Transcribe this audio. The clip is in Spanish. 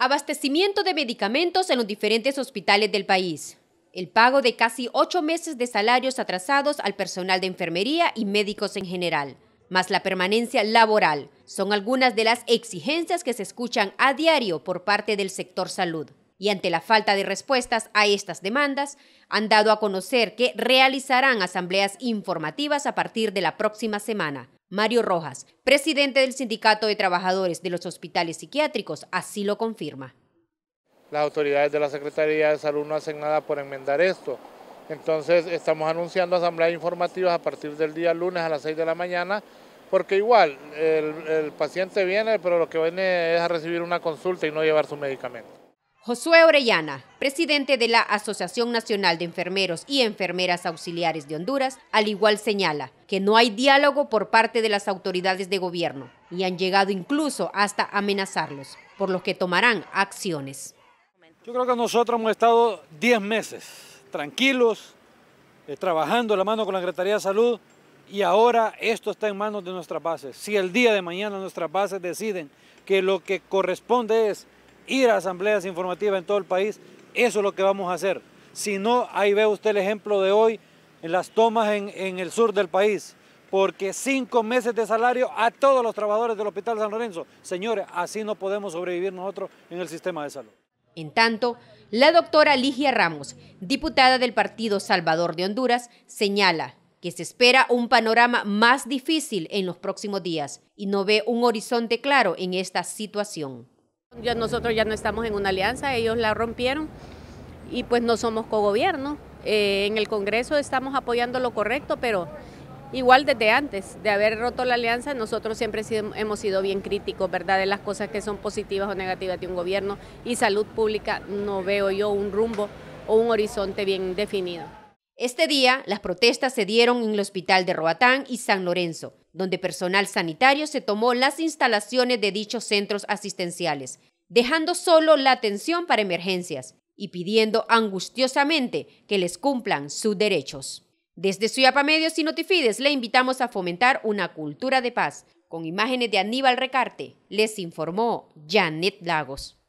abastecimiento de medicamentos en los diferentes hospitales del país, el pago de casi ocho meses de salarios atrasados al personal de enfermería y médicos en general, más la permanencia laboral, son algunas de las exigencias que se escuchan a diario por parte del sector salud. Y ante la falta de respuestas a estas demandas, han dado a conocer que realizarán asambleas informativas a partir de la próxima semana Mario Rojas, presidente del Sindicato de Trabajadores de los Hospitales Psiquiátricos, así lo confirma. Las autoridades de la Secretaría de Salud no hacen nada por enmendar esto. Entonces estamos anunciando asambleas informativas a partir del día lunes a las 6 de la mañana, porque igual el, el paciente viene, pero lo que viene es a recibir una consulta y no llevar su medicamento. Josué Orellana, presidente de la Asociación Nacional de Enfermeros y Enfermeras Auxiliares de Honduras, al igual señala que no hay diálogo por parte de las autoridades de gobierno y han llegado incluso hasta amenazarlos, por lo que tomarán acciones. Yo creo que nosotros hemos estado 10 meses tranquilos, eh, trabajando la mano con la Secretaría de Salud y ahora esto está en manos de nuestras bases. Si el día de mañana nuestras bases deciden que lo que corresponde es ir a asambleas informativas en todo el país, eso es lo que vamos a hacer. Si no, ahí ve usted el ejemplo de hoy en las tomas en, el sur del país, porque cinco meses de salario a todos los trabajadores del Hospital San Lorenzo. Señores, así no podemos sobrevivir nosotros en el sistema de salud. En tanto, la doctora Ligia Ramos, diputada del Partido Salvador de Honduras, señala que se espera un panorama más difícil en los próximos días y no ve un horizonte claro en esta situación nosotros ya no estamos en una alianza, ellos la rompieron y pues no somos cogobierno. gobierno eh, en el Congreso estamos apoyando lo correcto, pero igual desde antes de haber roto la alianza, nosotros siempre hemos sido bien críticos, ¿verdad? De las cosas que son positivas o negativas de un gobierno y salud pública no veo yo un rumbo o un horizonte bien definido. Este día, las protestas se dieron en el hospital de Roatán y San Lorenzo, donde personal sanitario se tomó las instalaciones de dichos centros asistenciales, dejando solo la atención para emergencias y pidiendo angustiosamente que les cumplan sus derechos. Desde Suyapa Medios y Notifides le invitamos a fomentar una cultura de paz. Con imágenes de Aníbal Recarte, les informó Janet Lagos.